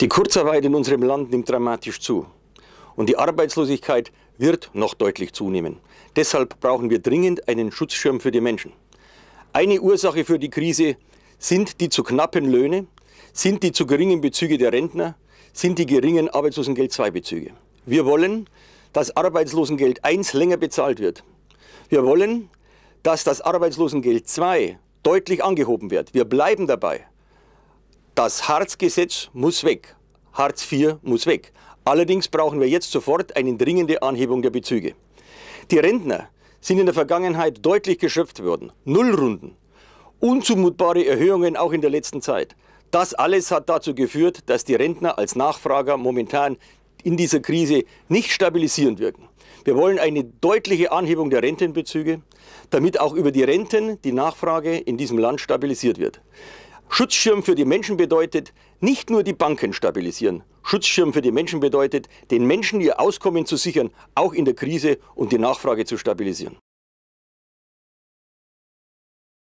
Die Kurzarbeit in unserem Land nimmt dramatisch zu. Und die Arbeitslosigkeit wird noch deutlich zunehmen. Deshalb brauchen wir dringend einen Schutzschirm für die Menschen. Eine Ursache für die Krise sind die zu knappen Löhne, sind die zu geringen Bezüge der Rentner, sind die geringen Arbeitslosengeld II Bezüge. Wir wollen, dass Arbeitslosengeld I länger bezahlt wird. Wir wollen, dass das Arbeitslosengeld II deutlich angehoben wird. Wir bleiben dabei. Das Harz-Gesetz muss weg. Hartz IV muss weg. Allerdings brauchen wir jetzt sofort eine dringende Anhebung der Bezüge. Die Rentner sind in der Vergangenheit deutlich geschöpft worden. Nullrunden. Unzumutbare Erhöhungen auch in der letzten Zeit. Das alles hat dazu geführt, dass die Rentner als Nachfrager momentan in dieser Krise nicht stabilisierend wirken. Wir wollen eine deutliche Anhebung der Rentenbezüge, damit auch über die Renten die Nachfrage in diesem Land stabilisiert wird. Schutzschirm für die Menschen bedeutet, nicht nur die Banken stabilisieren. Schutzschirm für die Menschen bedeutet, den Menschen ihr Auskommen zu sichern, auch in der Krise und die Nachfrage zu stabilisieren.